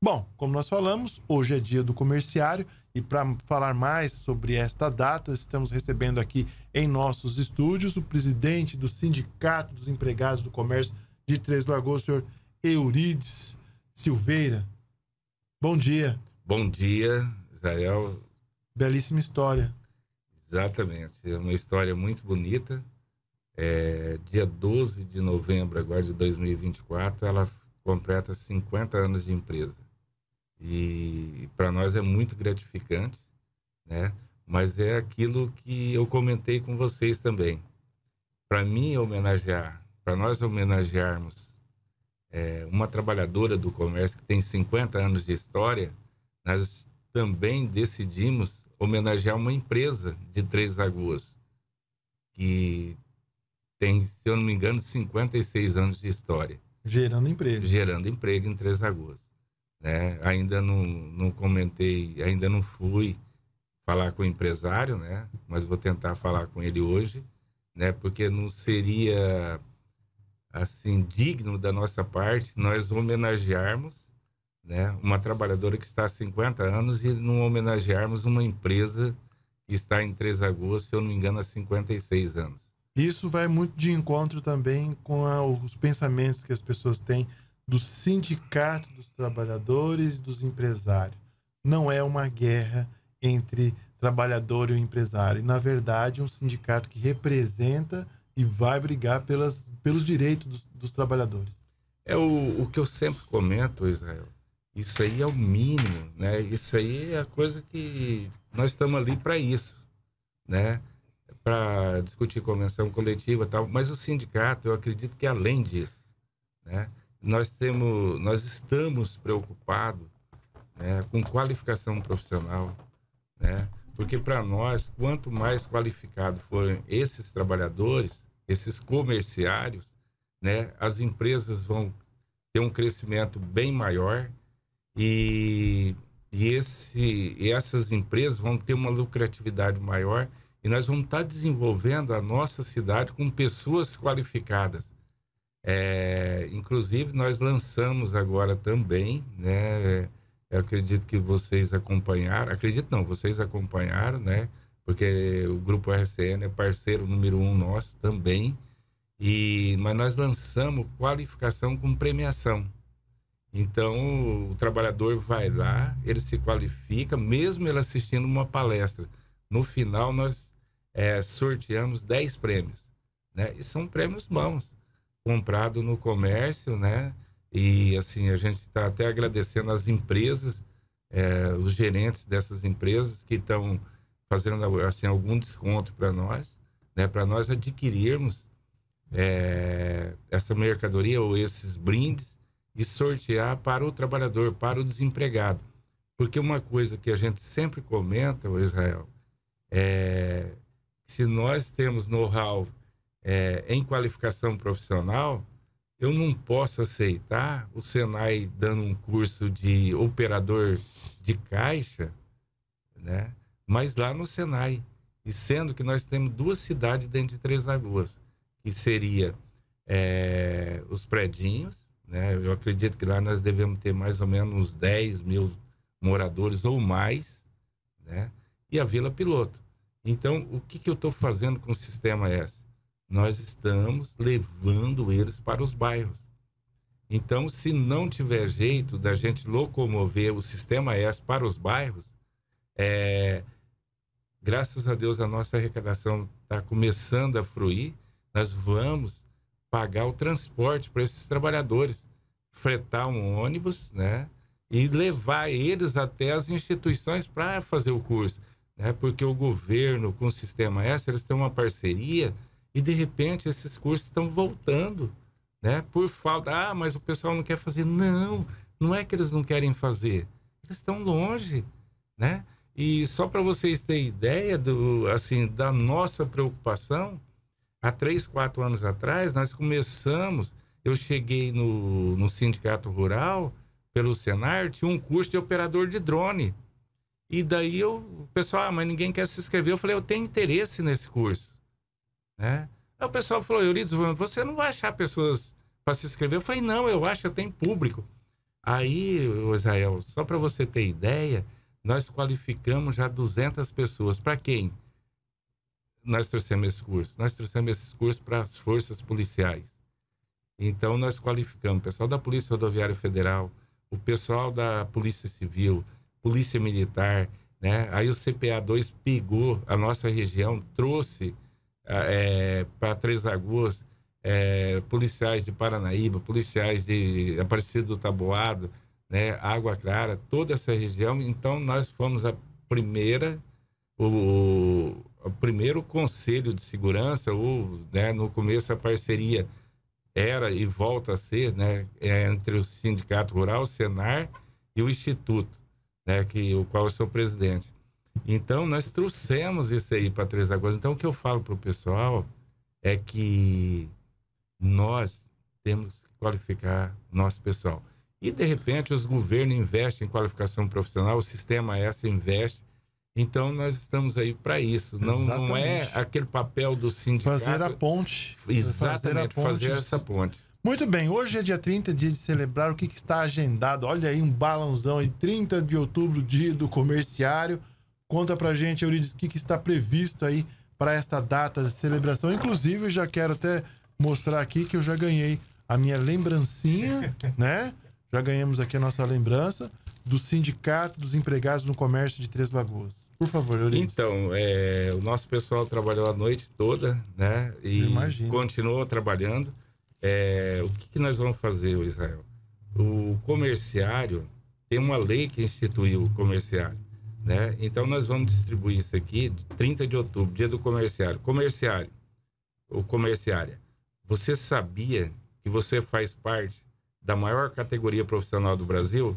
Bom, como nós falamos, hoje é dia do comerciário e para falar mais sobre esta data, estamos recebendo aqui em nossos estúdios o presidente do Sindicato dos Empregados do Comércio de Três Lagoas, o senhor Eurides Silveira. Bom dia. Bom dia, Israel. Belíssima história. Exatamente, é uma história muito bonita. É, dia 12 de novembro agora de 2024, ela completa 50 anos de empresa. E para nós é muito gratificante, né? Mas é aquilo que eu comentei com vocês também. Para mim é homenagear, para nós homenagearmos é, uma trabalhadora do comércio que tem 50 anos de história, nós também decidimos homenagear uma empresa de Três Lagoas que tem, se eu não me engano, 56 anos de história. Gerando emprego. Gerando emprego em Três Lagoas né? Ainda não, não comentei, ainda não fui falar com o empresário, né? Mas vou tentar falar com ele hoje, né? Porque não seria assim digno da nossa parte nós homenagearmos, né? Uma trabalhadora que está há 50 anos e não homenagearmos uma empresa que está em 3 de agosto, se eu não me engano, há 56 anos. Isso vai muito de encontro também com a, os pensamentos que as pessoas têm do sindicato dos trabalhadores e dos empresários. Não é uma guerra entre trabalhador e o empresário. Na verdade, é um sindicato que representa e vai brigar pelas, pelos direitos dos, dos trabalhadores. É o, o que eu sempre comento, Israel. Isso aí é o mínimo, né? Isso aí é a coisa que nós estamos ali para isso, né? Para discutir convenção coletiva e tal. Mas o sindicato, eu acredito que é além disso, né? nós temos, nós estamos preocupados né, com qualificação profissional, né? Porque para nós, quanto mais qualificados forem esses trabalhadores, esses comerciários, né, as empresas vão ter um crescimento bem maior e, e, esse, e essas empresas vão ter uma lucratividade maior e nós vamos estar tá desenvolvendo a nossa cidade com pessoas qualificadas é, inclusive, nós lançamos agora também, né? É, eu acredito que vocês acompanharam, acredito não, vocês acompanharam, né? Porque o grupo RCN é parceiro número um nosso também. E, mas nós lançamos qualificação com premiação. Então, o trabalhador vai lá, ele se qualifica, mesmo ele assistindo uma palestra. No final, nós é, sorteamos 10 prêmios. Né? E são prêmios bons comprado no comércio, né? E assim, a gente está até agradecendo as empresas, é, os gerentes dessas empresas que estão fazendo assim, algum desconto para nós, né? Para nós adquirirmos é, essa mercadoria ou esses brindes e sortear para o trabalhador, para o desempregado. Porque uma coisa que a gente sempre comenta, o Israel, é se nós temos know-how é, em qualificação profissional, eu não posso aceitar o Senai dando um curso de operador de caixa, né? mas lá no Senai. E sendo que nós temos duas cidades dentro de Três Lagoas, que seria é, os predinhos, né? eu acredito que lá nós devemos ter mais ou menos uns 10 mil moradores ou mais, né? e a Vila Piloto. Então, o que, que eu estou fazendo com o sistema S? nós estamos levando eles para os bairros. Então, se não tiver jeito da gente locomover o sistema S para os bairros, é, graças a Deus a nossa arrecadação está começando a fruir, nós vamos pagar o transporte para esses trabalhadores, fretar um ônibus, né? E levar eles até as instituições para fazer o curso, né? Porque o governo com o sistema S, eles têm uma parceria e de repente esses cursos estão voltando, né? Por falta, ah, mas o pessoal não quer fazer. Não, não é que eles não querem fazer. Eles estão longe, né? E só para vocês terem ideia do, assim, da nossa preocupação, há três, quatro anos atrás, nós começamos, eu cheguei no, no sindicato rural, pelo Senar, tinha um curso de operador de drone. E daí eu, o pessoal, ah, mas ninguém quer se inscrever. Eu falei, eu tenho interesse nesse curso. Né? Aí o pessoal falou, Euridice, você não vai achar pessoas para se inscrever? Eu falei, não, eu acho que tem público. Aí, Israel, só para você ter ideia, nós qualificamos já 200 pessoas. Para quem? Nós trouxemos esse curso. Nós trouxemos esse curso para as forças policiais. Então, nós qualificamos o pessoal da Polícia Rodoviária Federal, o pessoal da Polícia Civil, Polícia Militar, né? Aí o CPA2 pegou a nossa região, trouxe ah, é, para Três Lagoas, é, policiais de Paranaíba, policiais de Aparecido do Taboado, né, Água Clara, toda essa região. Então, nós fomos a primeira, o, o primeiro conselho de segurança, ou né, no começo a parceria era e volta a ser né, é entre o Sindicato Rural, o Senar e o Instituto, né, que, o qual eu sou presidente. Então, nós trouxemos isso aí para Três Lagoas. Então, o que eu falo para o pessoal é que nós temos que qualificar nosso pessoal. E, de repente, os governos investem em qualificação profissional, o sistema essa investe. Então, nós estamos aí para isso. Não, não, é aquele papel do sindicato. Fazer a ponte. Exatamente, fazer, fazer essa ponte. Muito bem, hoje é dia 30, dia de celebrar o que, que está agendado. Olha aí um balãozão aí, 30 de outubro, dia do comerciário. Conta pra gente, Euridice, o que, que está previsto aí para esta data de celebração. Inclusive, eu já quero até mostrar aqui que eu já ganhei a minha lembrancinha, né? Já ganhamos aqui a nossa lembrança do Sindicato dos Empregados no Comércio de Três Lagoas. Por favor, Euridice. Então, é, o nosso pessoal trabalhou a noite toda, né? E Imagina. continuou trabalhando. É, o que, que nós vamos fazer, Israel? O comerciário, tem uma lei que instituiu o comerciário. Né? Então nós vamos distribuir isso aqui 30 de outubro, dia do comerciário. Comerciário ou comerciária, você sabia que você faz parte da maior categoria profissional do Brasil?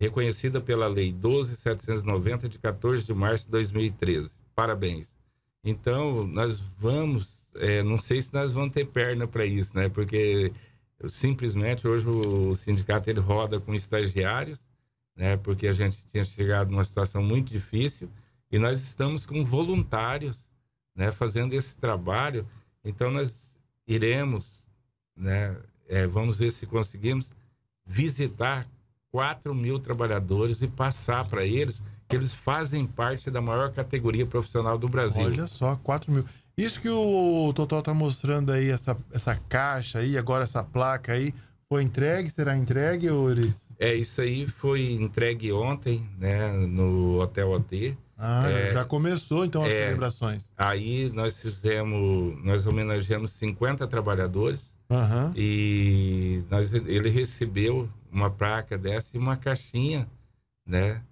Reconhecida pela Lei 12.790, de 14 de março de 2013. Parabéns. Então, nós vamos. É, não sei se nós vamos ter perna para isso, né? Porque simplesmente hoje o sindicato ele roda com estagiários né? Porque a gente tinha chegado numa situação muito difícil e nós estamos com voluntários, né? Fazendo esse trabalho. Então nós iremos, né? É, vamos ver se conseguimos visitar 4 mil trabalhadores e passar para eles que eles fazem parte da maior categoria profissional do Brasil. Olha só, 4 mil. Isso que o Totó tá mostrando aí, essa, essa caixa aí, agora essa placa aí, foi entregue? Será entregue, Euris? É, isso aí foi entregue ontem, né, no Hotel OT. Ah, é, já começou então as é, celebrações. Aí nós fizemos, nós homenageamos 50 trabalhadores uhum. e nós, ele recebeu uma placa dessa e uma caixinha, né?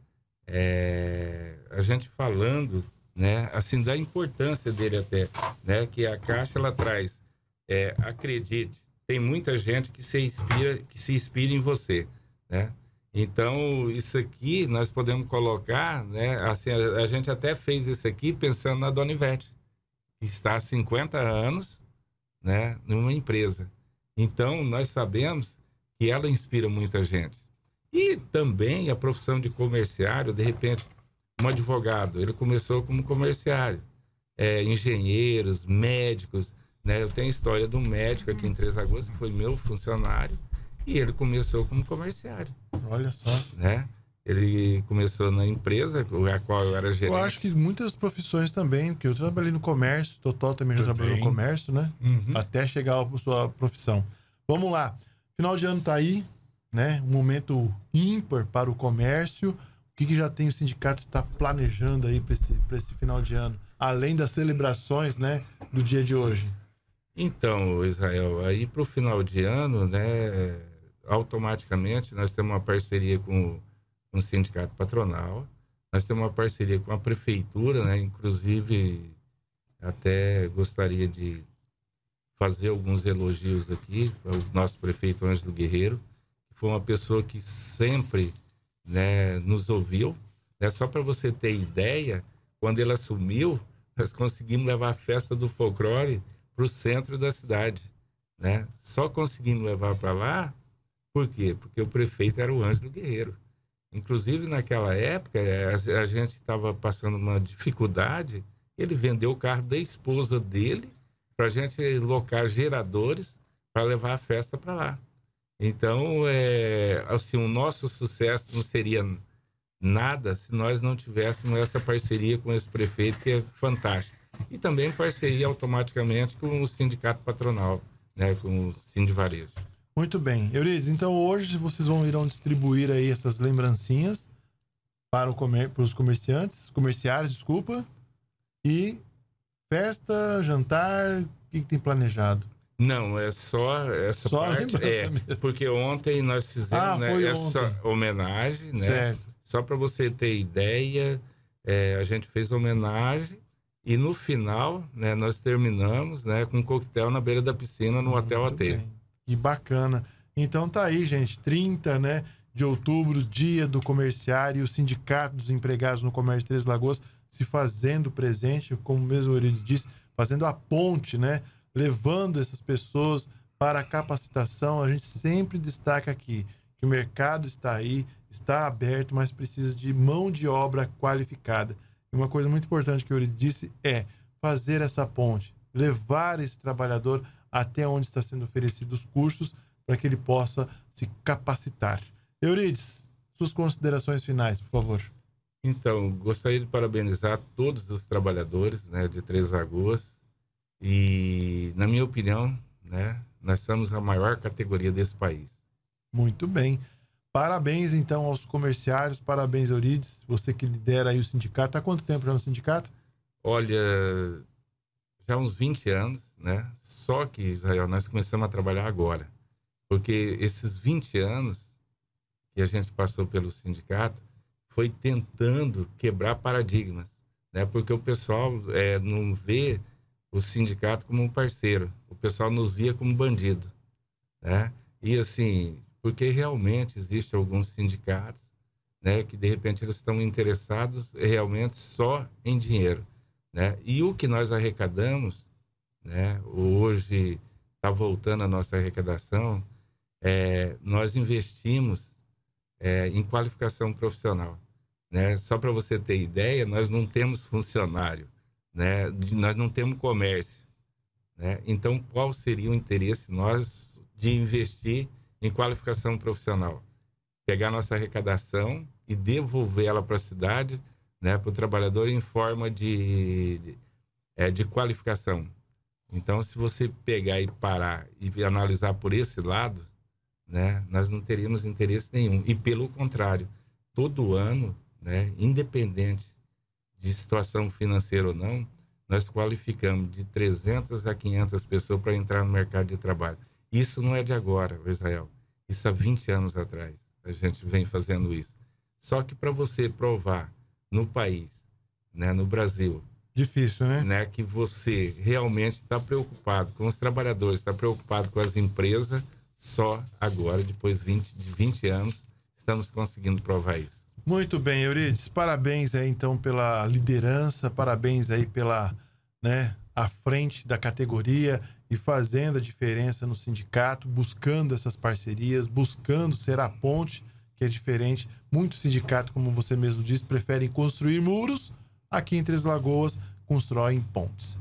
É, a gente falando, né? Assim da importância dele até, né? Que a caixa ela traz, é, acredite, tem muita gente que se inspira, que se inspira em você né? Então, isso aqui nós podemos colocar, né? Assim, a, a, gente até fez isso aqui pensando na Dona Ivete, que está há 50 anos, né, numa empresa. Então, nós sabemos que ela inspira muita gente. E também a profissão de comerciário, de repente, um advogado, ele começou como comerciário. É, engenheiros, médicos, né? Eu tenho a história de um médico aqui em Três Lagoas que foi meu funcionário e ele começou como comerciário. Olha só. Né? Ele começou na empresa, a qual eu era gerente. Eu acho que muitas profissões também, porque eu trabalhei no comércio, Totó também, já trabalhou no comércio, né? Uhum. Até chegar à sua profissão. Vamos lá. Final de ano tá aí, né? Um momento ímpar para o comércio. O que, que já tem o sindicato está planejando aí para esse, esse final de ano? Além das celebrações, né? Do dia de hoje. Então, Israel, aí para o final de ano, né? automaticamente nós temos uma parceria com, um o sindicato patronal, nós temos uma parceria com a prefeitura, né? Inclusive, até gostaria de fazer alguns elogios aqui ao nosso prefeito Ângelo Guerreiro, que foi uma pessoa que sempre né, nos ouviu. Né? Só para você ter ideia, quando ele assumiu, nós conseguimos levar a festa do folclore para o centro da cidade. Né? Só conseguimos levar para lá por quê? Porque o prefeito era o Ângelo Guerreiro. Inclusive, naquela época, é, a gente estava passando uma dificuldade. Ele vendeu o carro da esposa dele para a gente locar geradores para levar a festa para lá. Então, é, assim, o nosso sucesso não seria nada se nós não tivéssemos essa parceria com esse prefeito, que é fantástico. E também parceria automaticamente com o sindicato patronal, né, com o Sindivarejo. Muito bem. Eurides, então hoje vocês vão irão distribuir aí essas lembrancinhas para, o comer, para os comerciantes, comerciários, desculpa. E festa, jantar, o que, que tem planejado? Não, é só essa só parte. É, mesmo. porque ontem nós fizemos ah, né, essa ontem. homenagem, né? Certo. Só para você ter ideia, é, a gente fez homenagem e no final, né, nós terminamos, né, com um coquetel na beira da piscina no hum, Hotel Muito que bacana. Então tá aí, gente, 30, né, de outubro, dia do comerciário, o Sindicato dos Empregados no Comércio de Três Lagoas se fazendo presente, como mesmo o disse, fazendo a ponte, né, levando essas pessoas para a capacitação. A gente sempre destaca aqui que o mercado está aí, está aberto, mas precisa de mão de obra qualificada. E uma coisa muito importante que o disse é fazer essa ponte, levar esse trabalhador até onde está sendo oferecidos os cursos para que ele possa se capacitar. Eurides, suas considerações finais, por favor. Então, gostaria de parabenizar todos os trabalhadores né, de Três Lagoas e, na minha opinião, né, nós somos a maior categoria desse país. Muito bem. Parabéns, então, aos comerciários, parabéns, Eurides, você que lidera aí o sindicato. Há quanto tempo já no sindicato? Olha, já há uns 20 anos, né? Só que, Israel, nós começamos a trabalhar agora. Porque esses 20 anos que a gente passou pelo sindicato foi tentando quebrar paradigmas, né? Porque o pessoal é, não vê o sindicato como um parceiro, o pessoal nos via como bandido, né? E assim, porque realmente existe alguns sindicatos, né, que de repente eles estão interessados realmente só em dinheiro. Né? E o que nós arrecadamos, né? hoje está voltando a nossa arrecadação, é, nós investimos é, em qualificação profissional. Né? Só para você ter ideia, nós não temos funcionário, né? nós não temos comércio. Né? Então, qual seria o interesse nós de investir em qualificação profissional? Pegar nossa arrecadação e devolver ela para a cidade né, para o trabalhador em forma de, de, é, de qualificação. Então, se você pegar e parar e analisar por esse lado, né, nós não teríamos interesse nenhum. E pelo contrário, todo ano, né, independente de situação financeira ou não, nós qualificamos de 300 a 500 pessoas para entrar no mercado de trabalho. Isso não é de agora, Israel. Isso há 20 anos atrás a gente vem fazendo isso. Só que para você provar no país, né, no Brasil. Difícil, né? né que você realmente está preocupado com os trabalhadores, está preocupado com as empresas, só agora, depois 20, de 20 anos, estamos conseguindo provar isso. Muito bem, Eurides, parabéns aí então pela liderança, parabéns aí pela, né, à frente da categoria e fazendo a diferença no sindicato, buscando essas parcerias, buscando ser a ponte que é diferente. Muito sindicato, como você mesmo disse, preferem construir muros. Aqui em Três Lagoas, constroem pontes.